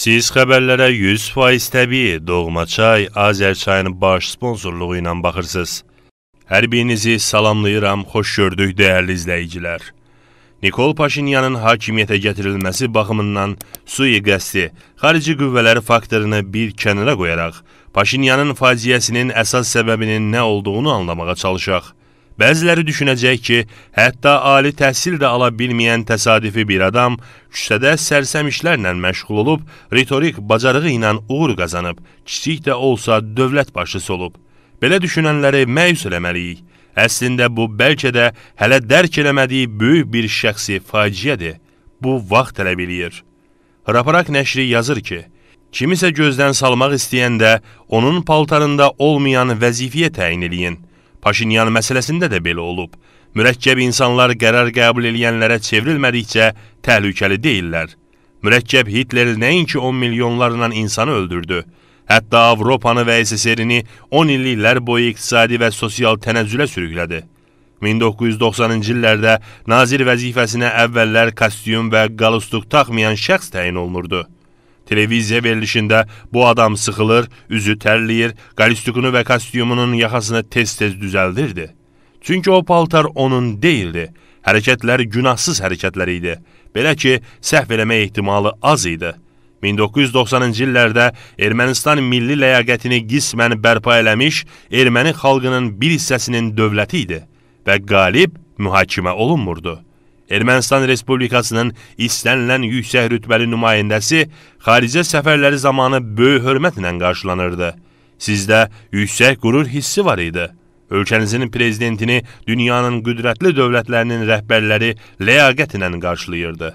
Siz xəbərlərə 100% təbii Doğma Çay Azərçayın baş sponsorluğu ilə baxırsınız. Hər birinizi salamlayıram, xoş gördük dəyərli izləyicilər. Nikol Paşinyanın hakimiyyətə gətirilməsi baxımından sui-qəsdi, xarici qüvvələri faktorunu bir kənara qoyaraq, Paşinyanın faciəsinin əsas səbəbinin nə olduğunu anlamağa çalışaq. Bəziləri düşünəcək ki, hətta ali təhsil də ala bilməyən təsadüfi bir adam küçədə sərsəm işlərlə məşğul olub, ritorik bacarığı ilə uğur qazanıb, kiçik də olsa dövlət başçısı olub. Belə düşünənləri məyus eləməliyik. Əslində bu bəlkə də hələ dərk eləmədiyi böyük bir şəxsi faciədir. Bu vaxt tələb eləyir. Hraparak nəşri yazır ki, kimisə gözdən salmaq istəyəndə onun paltarında olmayan vəzifiyə təyin eləyin Paşinyan məsələsində də belə olub. Mürəkkəb insanlar qərar qəbul eləyənlərə çevrilmədikcə təhlükəli deyillər. Mürəkkəb Hitler nəinki 10 milyonlarla insanı öldürdü, hətta Avropanı və SSR-ini 10 illiklər boyu iqtisadi və sosial tənəzzülə sürüklədi. 1990-cı illərdə nazir vəzifəsinə əvvəllər kostyum və qalustuk taxmayan şəxs təyin olunurdu. Televiziya verilişində bu adam sıxılır, üzü tərləyir, qalistikunu və kostyumunun yaxasını tez-tez düzəldirdi. Çünki o paltar onun deyildi. Hərəkətləri günahsız hərəkətlər idi. Belə ki, səhv eləmə ehtimalı az idi. 1990-cı illərdə Ermənistan milli ləyaqətini qismən bərpa eləmiş erməni xalqının bir hissəsinin dövləti idi və qalib mühakimə olunmurdu. Ermənistan Respublikasının istənilən yüksək rütbəli nümayəndəsi xaricə səfərləri zamanı böyük hörmətlə qarşılanırdı. Sizdə yüksək qurur hissi var idi. Ölkənizin prezidentini dünyanın qüdrətli dövlətlərinin rəhbərləri ləyaqətlə qarşılayırdı.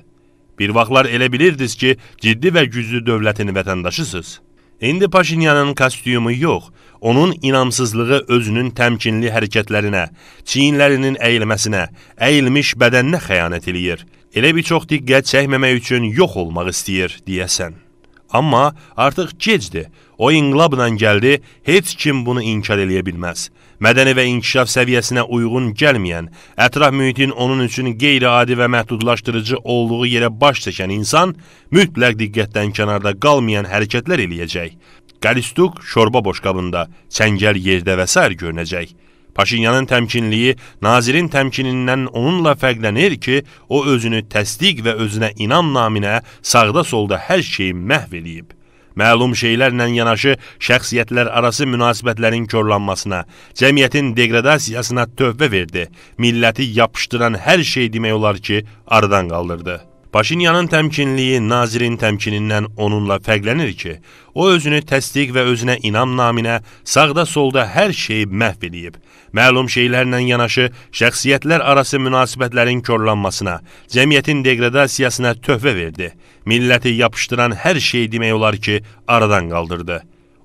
Bir vaxtlar elə bilirdiniz ki, ciddi və güclü dövlətin vətəndaşısınız. İndi Paşinyanın kostyumu yox, onun inamsızlığı özünün təmkinli hərəkətlərinə, çiyinlərinin əyilməsinə, əyilmiş bədəninə xəyanət eləyir. Elə bir çox diqqət çəkməmək üçün yox olmaq istəyir, deyəsən. Amma artıq gecdir. O inqilabla gəldi, heç kim bunu inkar eləyə bilməz. Mədəni və inkişaf səviyyəsinə uyğun gəlməyən, ətraf mühitin onun üçün qeyri-adi və məhdudlaşdırıcı olduğu yerə baş çəkən insan mütləq diqqətdən kənarda qalmayan hərəkətlər eləyəcək. Qalistuk şorba boşqabında, çəngəl yerdə və s. görünəcək. Paşinyanın təmkinliyi nazirin təmkinindən onunla fərqlənir ki, o özünü təsdiq və özünə inam naminə sağda-solda hər şeyi məhv eləyib. Məlum şeylərlə yanaşı şəxsiyyətlər arası münasibətlərin körlanmasına, cəmiyyətin deqradasiyasına tövbə verdi, milləti yapışdıran hər şey demək olar ki, aradan qaldırdı. Paşinyanın təmkinliyi nazirin təmkinindən onunla fərqlənir ki, o özünü təsdiq və özünə inam naminə sağda-solda hər şeyi məhv edib. Məlum şeylərlə yanaşı şəxsiyyətlər arası münasibətlərin körlanmasına, cəmiyyətin degradasiyasına töhvə verdi. Milləti yapışdıran hər şey demək olar ki, aradan qaldırdı.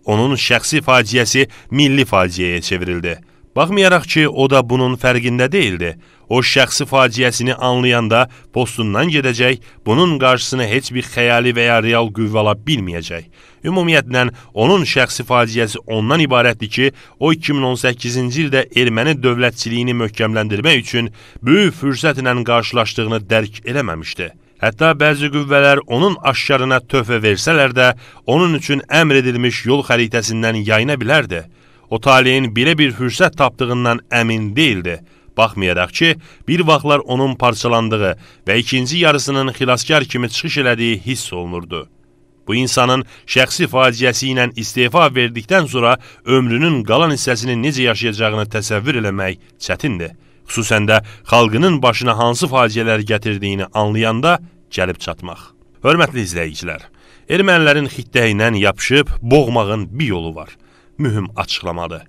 Onun şəxsi faciəsi milli faciəyə çevrildi. Baxmayaraq ki, o da bunun fərqində deyildi. O şəxsi faciəsini anlayanda postundan gedəcək, bunun qarşısına heç bir xəyali və ya real qüvvə ala bilməyəcək. Ümumiyyətlə, onun şəxsi faciəsi ondan ibarətdir ki, o 2018-ci ildə erməni dövlətçiliyini möhkəmləndirmək üçün böyük fürsətlə qarşılaşdığını dərk eləməmişdi. Hətta bəzi qüvvələr onun aşkarına tövbə versələr də, onun üçün əmr edilmiş yol xəritəsindən yayına bilərdi o taleyin belə bir fürsət tapdığından əmin deyildi. Baxmayaraq ki, bir vaxtlar onun parçalandığı və ikinci yarısının xilaskar kimi çıxış elədiyi hiss olunurdu. Bu insanın şəxsi faciəsi ilə istefa verdikdən sonra ömrünün qalan hissəsini necə yaşayacağını təsəvvür eləmək çətindir. Xüsusən də xalqının başına hansı faciələr gətirdiyini anlayanda gəlib çatmaq. Hörmətli izləyicilər, ermənilərin xittəyi ilə yapışıb boğmağın bir yolu var mühüm açıqlamadır.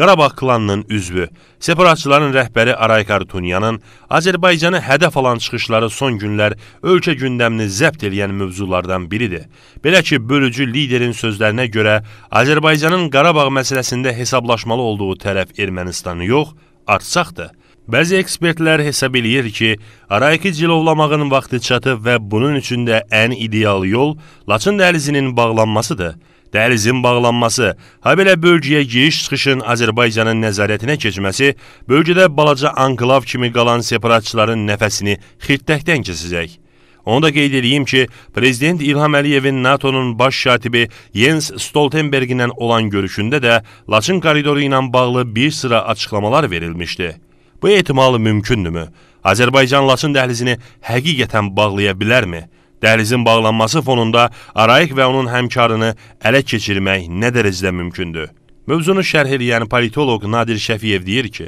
Qarabağ klanının üzvü, separatçıların rəhbəri Araykar Tunyanın Azərbaycanı hədəf alan çıxışları son günlər ölkə gündəmini zəbt eləyən mövzulardan biridir. Belə ki, bölücü liderin sözlərinə görə Azərbaycanın Qarabağ məsələsində hesablaşmalı olduğu tərəf Ermənistanı yox, Artsaqdır. Bəzi ekspertlər hesab eləyir ki, Arayiki cilovlamağın vaxtı çatıb və bunun üçün də ən ideal yol Laçın dəhlizinin bağlanmasıdır. Dəhlizin bağlanması, ha belə bölgəyə giriş-çıxışın Azərbaycanın nəzarətinə keçməsi bölgədə balaca anklav kimi qalan separatçıların nəfəsini xirtdəkdən kəsəcək. Onu da qeyd edeyim ki, Prezident İlham Əliyevin NATO-nun baş şatibi Jens Stoltenberginlə olan görüşündə də Laçın koridoru ilə bağlı bir sıra açıqlamalar verilmişdi. Bu ehtimal mümkündürmü? Azərbaycan Laçın dəhlizini həqiqətən bağlaya bilərmi? Dəhlizin bağlanması fonunda Araik və onun həmkarını ələ keçirmək nə dərəcədə mümkündür? Mövzunu şərh eləyən politoloq Nadir Şəfiyev deyir ki,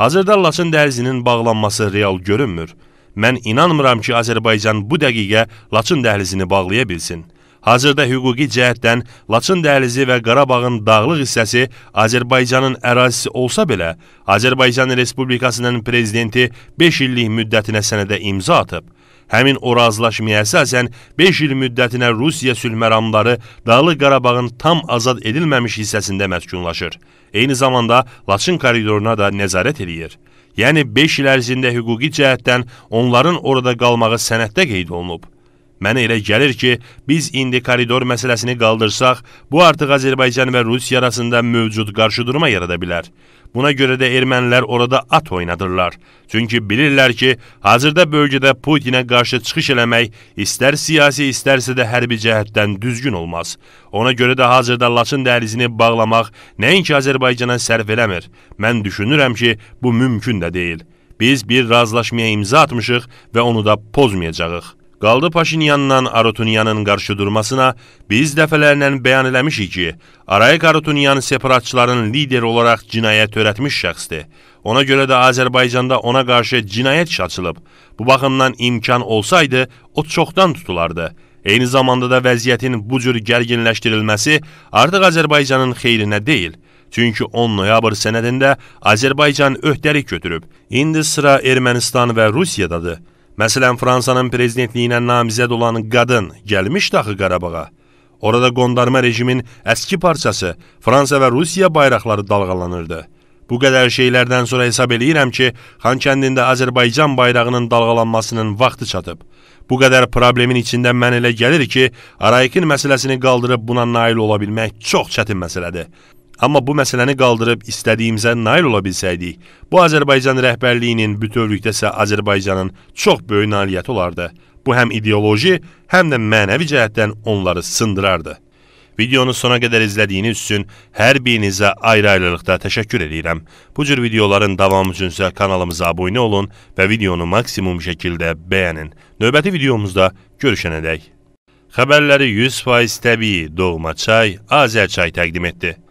hazırda Laçın dəhlizinin bağlanması real görünmür. Mən inanmıram ki, Azərbaycan bu dəqiqə Laçın dəhlizini bağlaya bilsin. Hazırda hüquqi cəhətdən Laçın dəhlizi və Qarabağın dağlıq hissəsi Azərbaycanın ərazisi olsa belə, Azərbaycan Respublikasının prezidenti 5 illik müddətinə sənədə imza atıb. Həmin o razılaşmaya əsasən 5 il müddətinə Rusiya sülhməramları Dağlıq Qarabağın tam azad edilməmiş hissəsində məskunlaşır. Eyni zamanda Laçın koridoruna da nəzarət eləyir. Yəni 5 il ərzində hüquqi cəhətdən onların orada qalmağı sənəddə qeyd olunub. Mənə elə gəlir ki, biz indi koridor məsələsini qaldırsaq, bu artıq Azərbaycan və Rusiya arasında mövcud qarşıdurma yarada bilər. Buna görə də ermənilər orada at oynadırlar. Çünki bilirlər ki, hazırda bölgədə Putinə qarşı çıxış eləmək istər siyasi, istərsə də hərbi cəhətdən düzgün olmaz. Ona görə də hazırda Laçın dəhlizini bağlamaq nəinki Azərbaycana sərf eləmir. Mən düşünürəm ki, bu mümkün də deyil. Biz bir razılaşmaya imza atmışıq və onu da pozmayacağıq. Qaldı Paşinyandan Arutunyanın qarşı durmasına biz dəfələrlə bəyan eləmişik ki, Arayik Arutunyan separatçıların lideri olaraq cinayət törətmiş şəxsdir. Ona görə də Azərbaycanda ona qarşı cinayət açılıb. Bu baxımdan imkan olsaydı, o çoxdan tutulardı. Eyni zamanda da vəziyyətin bu cür gərginləşdirilməsi artıq Azərbaycanın xeyrinə deyil. Çünki 10 noyabr sənədində Azərbaycan öhdəlik götürüb. İndi sıra Ermənistan və Rusiyadadır. Məsələn, Fransanın prezidentliyinə namizəd olan qadın gəlmişdi axı Qarabağa. Orada qondarma rejimin əski parçası Fransa və Rusiya bayraqları dalğalanırdı. Bu qədər şeylərdən sonra hesab eləyirəm ki, Xankəndində Azərbaycan bayrağının dalğalanmasının vaxtı çatıb. Bu qədər problemin içində mən elə gəlir ki, Araykin məsələsini qaldırıb buna nail ola bilmək çox çətin məsələdir. Amma bu məsələni qaldırıb istədiyimizə nail ola bilsəydik, bu Azərbaycan rəhbərliyinin bütövlükdəsə Azərbaycanın çox böyük nailiyyəti olardı. Bu həm ideoloji, həm də mənəvi cəhətdən onları sındırardı. Videonu sona qədər izlədiyiniz üçün hər birinizə ayrı-ayrılıqda təşəkkür edirəm. Bu cür videoların davamı üçünsə kanalımıza abunə olun və videonu maksimum şəkildə bəyənin. Növbəti videomuzda görüşənədək. Xəbərləri 100% təbii Doğma Çay, Azər Çay təqdim etdi.